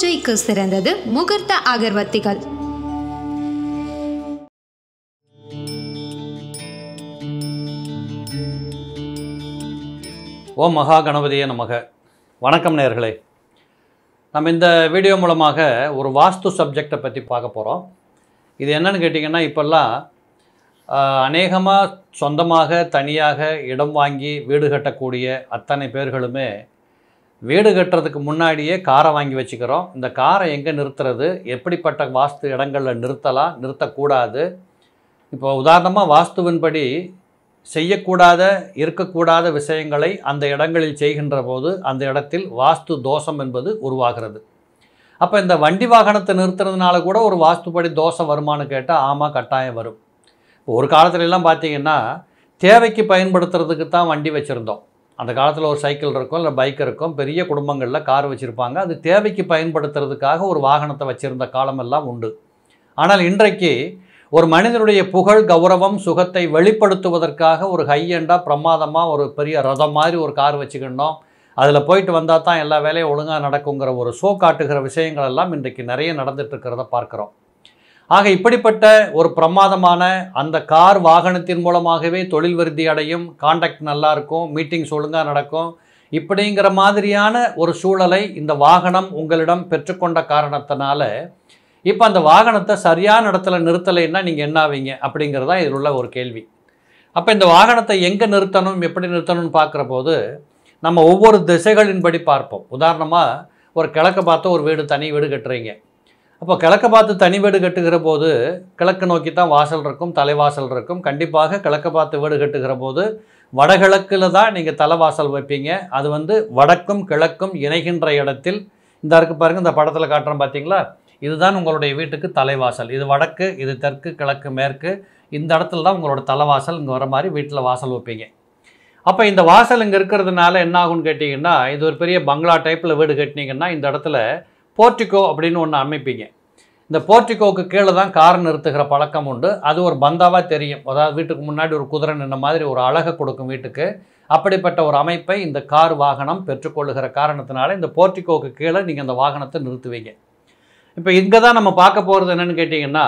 பூஜைக்கு சிறந்தது முகூர்த்த அகர்வத்திகள் ஓம் மகா கணபதிய நமக வணக்கம் நேர்களே நம்ம இந்த வீடியோ மூலமாக ஒரு வாஸ்து சப்ஜெக்டை பற்றி பார்க்க போகிறோம் இது என்னென்னு கேட்டிங்கன்னா இப்போல்லாம் அநேகமாக சொந்தமாக தனியாக இடம் வாங்கி வீடு கட்டக்கூடிய அத்தனை பேர்களுமே வீடு கட்டுறதுக்கு முன்னாடியே காரை வாங்கி வச்சுக்கிறோம் இந்த காரை எங்கே நிறுத்துறது எப்படிப்பட்ட வாஸ்து இடங்களில் நிறுத்தலாம் நிறுத்தக்கூடாது இப்போ உதாரணமாக வாஸ்துவின்படி செய்யக்கூடாத இருக்கக்கூடாத விஷயங்களை அந்த இடங்களில் செய்கின்ற போது அந்த இடத்தில் வாஸ்து தோஷம் என்பது உருவாகிறது அப்போ இந்த வண்டி வாகனத்தை நிறுத்துறதுனால கூட ஒரு வாஸ்துப்படி தோஷம் வருமானு கேட்டால் ஆமாம் கட்டாயம் வரும் ஒரு காலத்துலலாம் பார்த்தீங்கன்னா தேவைக்கு பயன்படுத்துறதுக்கு தான் வண்டி வச்சுருந்தோம் அந்த காலத்தில் ஒரு சைக்கிள் இருக்கும் இல்லை பைக் இருக்கும் பெரிய குடும்பங்களில் கார் வச்சுருப்பாங்க அது தேவைக்கு பயன்படுத்துறதுக்காக ஒரு வாகனத்தை வச்சுருந்த காலமெல்லாம் உண்டு ஆனால் இன்றைக்கு ஒரு மனிதனுடைய புகழ் கௌரவம் சுகத்தை வெளிப்படுத்துவதற்காக ஒரு ஹையண்டாக பிரமாதமாக ஒரு பெரிய ரதம் மாதிரி ஒரு கார் வச்சுக்கணும் அதில் போயிட்டு வந்தால் தான் எல்லா வேலையும் ஒழுங்காக நடக்குங்கிற ஒரு ஷோ காட்டுகிற விஷயங்கள் எல்லாம் இன்றைக்கு நிறைய நடந்துகிட்ருக்கிறத பார்க்குறோம் ஆக இப்படிப்பட்ட ஒரு பிரமாதமான அந்த கார் வாகனத்தின் மூலமாகவே தொழில் விருத்தி அடையும் காண்டாக்ட் நல்லா இருக்கும் மீட்டிங்ஸ் ஒழுங்காக நடக்கும் இப்படிங்கிற மாதிரியான ஒரு சூழலை இந்த வாகனம் உங்களிடம் பெற்றுக்கொண்ட காரணத்தினால இப்போ அந்த வாகனத்தை சரியான இடத்துல நிறுத்தலைன்னா நீங்கள் என்ன ஆவீங்க அப்படிங்கிறது இதில் உள்ள ஒரு கேள்வி அப்போ இந்த வாகனத்தை எங்கே நிறுத்தணும் எப்படி நிறுத்தணும்னு பார்க்குற போது நம்ம ஒவ்வொரு திசைகளின்படி பார்ப்போம் உதாரணமாக ஒரு கிழக்கை பார்த்து ஒரு வீடு தனி வீடு கட்டுறீங்க அப்போ கிழக்க பார்த்து தனி வீடு கட்டுகிற போது கிழக்கு நோக்கி தான் வாசல் இருக்கும் தலைவாசல் இருக்கும் கண்டிப்பாக கிழக்க பார்த்து வீடு கட்டுகிற போது வடகிழக்கில் தான் நீங்கள் தலைவாசல் வைப்பீங்க அது வந்து வடக்கும் கிழக்கும் இணைகின்ற இடத்தில் இந்த இருக்கு பாருங்கள் இந்த படத்தில் காட்டுறோம் பார்த்தீங்களா இதுதான் உங்களுடைய வீட்டுக்கு தலைவாசல் இது வடக்கு இது தெற்கு கிழக்கு மேற்கு இந்த இடத்துல தான் உங்களோட தலைவாசல் இங்கே வர மாதிரி வீட்டில் வாசல் வைப்பீங்க அப்போ இந்த வாசல் இங்கே இருக்கிறதுனால என்ன ஆகும்னு கேட்டிங்கன்னா இது ஒரு பெரிய பங்களா டைப்பில் வீடு கட்டினீங்கன்னா இந்த இடத்துல போர்ட்டிகோ அப்படின்னு ஒன்று அமைப்பீங்க இந்த போர்ட்டிகோவுக்கு கீழே தான் கார் நிறுத்துகிற பழக்கம் உண்டு அது ஒரு பந்தாவாக தெரியும் அதாவது வீட்டுக்கு முன்னாடி ஒரு குதிரை நின்ன மாதிரி ஒரு அழகை கொடுக்கும் வீட்டுக்கு அப்படிப்பட்ட ஒரு அமைப்பை இந்த கார் வாகனம் பெற்றுக்கொள்ளுகிற காரணத்தினால இந்த போர்ட்டிகோவுக்கு கீழே நீங்கள் அந்த வாகனத்தை நிறுத்துவீங்க இப்போ இங்கே தான் நம்ம பார்க்க போகிறது என்னென்னு கேட்டிங்கன்னா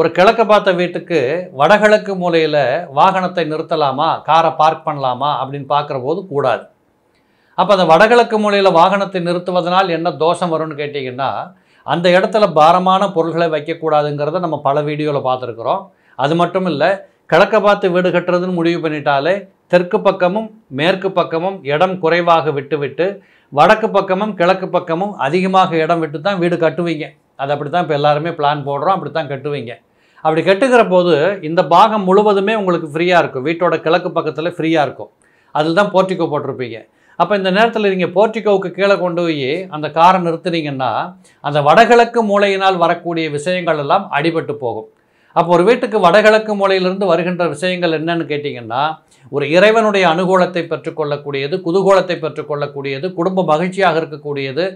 ஒரு கிழக்க பார்த்த வீட்டுக்கு வடகிழக்கு மூலையில் வாகனத்தை நிறுத்தலாமா காரை பார்க் பண்ணலாமா அப்படின்னு பார்க்குற போது கூடாது அப்போ அந்த வடகிழக்கு மூலையில் வாகனத்தை நிறுத்துவதனால் என்ன தோஷம் வரும்னு கேட்டிங்கன்னா அந்த இடத்துல பாரமான பொருள்களை வைக்கக்கூடாதுங்கிறத நம்ம பல வீடியோவில் பார்த்துருக்குறோம் அது மட்டும் இல்லை கிழக்க பார்த்து வீடு கட்டுறதுன்னு முடிவு பண்ணிட்டாலே தெற்கு பக்கமும் மேற்கு பக்கமும் இடம் குறைவாக விட்டுவிட்டு வடக்கு பக்கமும் கிழக்கு பக்கமும் அதிகமாக இடம் விட்டு தான் வீடு கட்டுவீங்க அது அப்படி தான் இப்போ எல்லாருமே பிளான் போடுறோம் அப்படி தான் கட்டுவீங்க அப்படி கட்டுகிற போது இந்த பாகம் முழுவதுமே உங்களுக்கு ஃப்ரீயாக இருக்கும் வீட்டோட கிழக்கு பக்கத்தில் ஃப்ரீயாக இருக்கும் அதில் தான் போர்ட்டிக்கோ போட்டிருப்பீங்க அப்போ இந்த நேரத்தில் நீங்கள் போர்ட்டிகோவுக்கு கீழே கொண்டு போய் அந்த காரை நிறுத்துனீங்கன்னா அந்த வடகிழக்கு மூலையினால் வரக்கூடிய விஷயங்கள் எல்லாம் அடிபட்டு போகும் அப்போ ஒரு வீட்டுக்கு வடகிழக்கு மூலையிலிருந்து வருகின்ற விஷயங்கள் என்னன்னு கேட்டிங்கன்னா ஒரு இறைவனுடைய அனுகூலத்தை பெற்றுக்கொள்ளக்கூடியது குதூகோலத்தை பெற்றுக்கொள்ளக்கூடியது குடும்ப மகிழ்ச்சியாக இருக்கக்கூடியது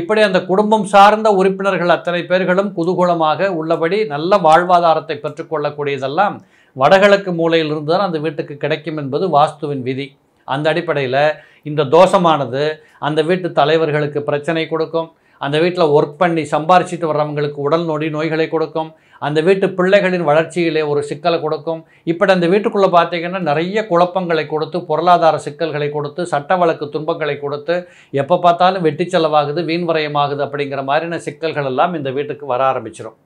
இப்படி அந்த குடும்பம் சார்ந்த உறுப்பினர்கள் அத்தனை பேர்களும் குதூகூலமாக உள்ளபடி நல்ல வாழ்வாதாரத்தை பெற்றுக்கொள்ளக்கூடியதெல்லாம் வடகிழக்கு மூலையிலிருந்து தான் அந்த வீட்டுக்கு கிடைக்கும் என்பது வாஸ்துவின் விதி அந்த அடிப்படையில் இந்த தோஷமானது அந்த வீட்டு தலைவர்களுக்கு பிரச்சனை கொடுக்கும் அந்த வீட்டில் ஒர்க் பண்ணி சம்பாரிச்சிட்டு வர்றவங்களுக்கு உடல் நொடி நோய்களை கொடுக்கும் அந்த வீட்டு பிள்ளைகளின் வளர்ச்சியிலே ஒரு சிக்கலை கொடுக்கும் இப்படி அந்த வீட்டுக்குள்ளே பார்த்தீங்கன்னா நிறைய குழப்பங்களை கொடுத்து பொருளாதார சிக்கல்களை கொடுத்து சட்ட வழக்கு துன்பங்களை கொடுத்து எப்போ பார்த்தாலும் வெட்டி செலவாகுது வீண் வரையமாகுது அப்படிங்கிற மாதிரியான சிக்கல்கள் எல்லாம் இந்த வீட்டுக்கு வர ஆரம்பிச்சிடும்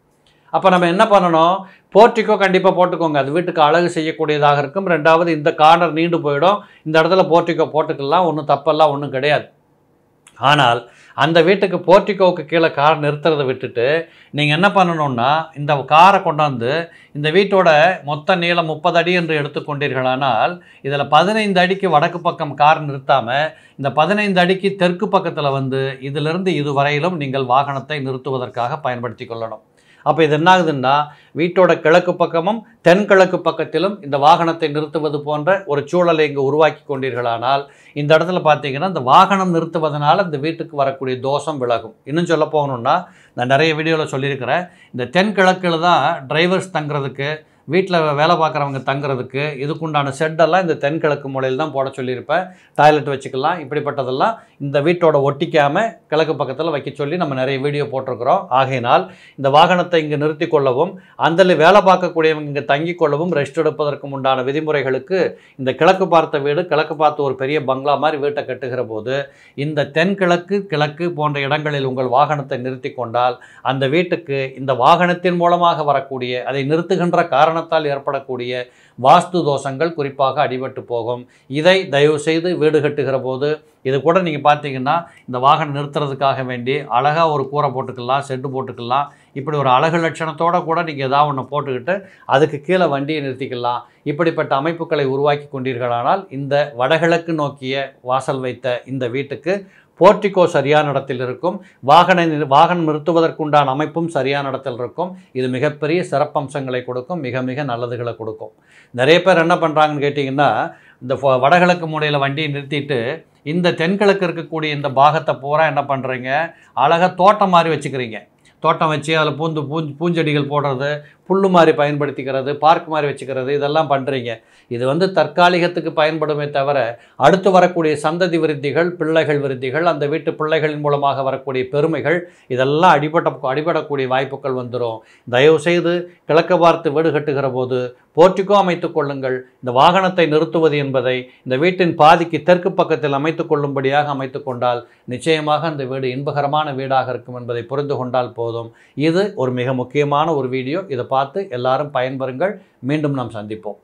அப்போ நம்ம என்ன பண்ணணும் போர்ட்டிக்கோ கண்டிப்பாக போட்டுக்கோங்க அது வீட்டுக்கு அழகு செய்யக்கூடியதாக இருக்கும் ரெண்டாவது இந்த கார்னர் நீண்டு போயிடும் இந்த இடத்துல போர்ட்டிக்கோ போட்டுக்கலாம் ஒன்றும் தப்பெல்லாம் ஒன்றும் கிடையாது ஆனால் அந்த வீட்டுக்கு போர்ட்டிக்கோவுக்கு கீழே கார் நிறுத்துறதை விட்டுட்டு நீங்கள் என்ன பண்ணணும்னா இந்த காரை கொண்டாந்து இந்த வீட்டோட மொத்த நீளம் முப்பது அடி என்று எடுத்துக்கொண்டீர்களானால் இதில் பதினைந்து அடிக்கு வடக்கு பக்கம் கார் நிறுத்தாமல் இந்த பதினைந்து அடிக்கு தெற்கு பக்கத்தில் வந்து இதிலிருந்து இதுவரையிலும் நீங்கள் வாகனத்தை நிறுத்துவதற்காக பயன்படுத்தி கொள்ளணும் அப்போ இது என்ன ஆகுதுன்னா வீட்டோட கிழக்கு பக்கமும் தென்கிழக்கு பக்கத்திலும் இந்த வாகனத்தை நிறுத்துவது போன்ற ஒரு சூழலை இங்கே உருவாக்கி கொண்டீர்களானால் இந்த இடத்துல பார்த்தீங்கன்னா இந்த வாகனம் நிறுத்துவதனால் இந்த வீட்டுக்கு வரக்கூடிய தோஷம் விலகும் இன்னும் சொல்ல போகணுன்னா நான் நிறைய வீடியோவில் சொல்லியிருக்கிறேன் இந்த தென்கிழக்கில் தான் டிரைவர்ஸ் தங்குறதுக்கு வீட்டில் வேலை பார்க்குறவங்க தங்குறதுக்கு இதுக்குண்டான செட்டெல்லாம் இந்த தென்கிழக்கு மூலையில் தான் போட சொல்லியிருப்பேன் டாய்லெட் வச்சுக்கலாம் இப்படிப்பட்டதெல்லாம் இந்த வீட்டோட ஒட்டிக்காமல் கிழக்கு பக்கத்தில் வைக்க சொல்லி நம்ம நிறைய வீடியோ போட்டிருக்கிறோம் ஆகையினால் இந்த வாகனத்தை இங்கே நிறுத்தி கொள்ளவும் அந்தல வேலை பார்க்கக்கூடியவங்க இங்கே தங்கி கொள்ளவும் ரெஸ்ட் எடுப்பதற்கு உண்டான விதிமுறைகளுக்கு இந்த கிழக்கு பார்த்த வீடு கிழக்கு பார்த்த ஒரு பெரிய பங்களா மாதிரி வீட்டை கட்டுகிற போது இந்த தென்கிழக்கு கிழக்கு போன்ற இடங்களில் உங்கள் வாகனத்தை நிறுத்தி கொண்டால் அந்த வீட்டுக்கு இந்த வாகனத்தின் மூலமாக வரக்கூடிய அதை நிறுத்துகின்ற காரணம் காரணத்தால் ஏற்படக்கூடிய வாஸ்து தோஷங்கள் குறிப்பாக அடிபட்டு போகும் இதை தயவுசெய்து வீடு கட்டுகிற போது இது கூட நீங்கள் பார்த்தீங்கன்னா இந்த வாகனம் நிறுத்துறதுக்காக வேண்டி அழகாக ஒரு கூரை போட்டுக்கலாம் செட்டு போட்டுக்கலாம் இப்படி ஒரு அழகு லட்சணத்தோடு கூட நீங்கள் ஏதாவது ஒன்று போட்டுக்கிட்டு அதுக்கு கீழே வண்டியை நிறுத்திக்கலாம் இப்படிப்பட்ட அமைப்புகளை உருவாக்கி கொண்டீர்களானால் இந்த வடகிழக்கு நோக்கிய வாசல் வைத்த இந்த வீட்டுக்கு போர்ட்டிகோ சரியான இடத்தில் இருக்கும் வாகன வாகனம் நிறுத்துவதற்குண்டான அமைப்பும் சரியான இடத்தில் இருக்கும் இது மிகப்பெரிய சிறப்பம்சங்களை கொடுக்கும் மிக மிக நல்லதுகளை கொடுக்கும் நிறைய பேர் என்ன பண்ணுறாங்கன்னு கேட்டிங்கன்னா இந்த வடகிழக்கு மூலையில் வண்டியை நிறுத்திட்டு இந்த தென்கிழக்கு இருக்கக்கூடிய இந்த பாகத்தை பூரா என்ன பண்ணுறீங்க அழகாக தோட்டம் மாதிரி வச்சுக்கிறீங்க தோட்டம் வச்சு அதில் பூந்து பூ பூஞ்செடிகள் போடுறது புல் மாதிரி பயன்படுத்திக்கிறது பார்க் மாதிரி வச்சுக்கிறது இதெல்லாம் பண்ணுறீங்க இது வந்து தற்காலிகத்துக்கு பயன்படுமே தவிர அடுத்து வரக்கூடிய சந்ததி விருத்திகள் பிள்ளைகள் விருத்திகள் அந்த வீட்டு பிள்ளைகளின் மூலமாக வரக்கூடிய பெருமைகள் இதெல்லாம் அடிபட்ட அடிபடக்கூடிய வாய்ப்புகள் வந்துடும் தயவுசெய்து கிழக்க பார்த்து வீடு கட்டுகிற போது போர்ட்டிக்கோ அமைத்துக் கொள்ளுங்கள் இந்த வாகனத்தை நிறுத்துவது என்பதை இந்த வீட்டின் பாதிக்கு தெற்கு பக்கத்தில் அமைத்து கொள்ளும்படியாக அமைத்து கொண்டால் நிச்சயமாக அந்த வீடு இன்பகரமான வீடாக இருக்கும் என்பதை புரிந்து கொண்டால் போதும் இது ஒரு மிக முக்கியமான ஒரு வீடியோ இதை பார்த்து பார்த்து எல்லாரும் பயன்பெறுங்கள் மீண்டும் நாம் சந்திப்போம்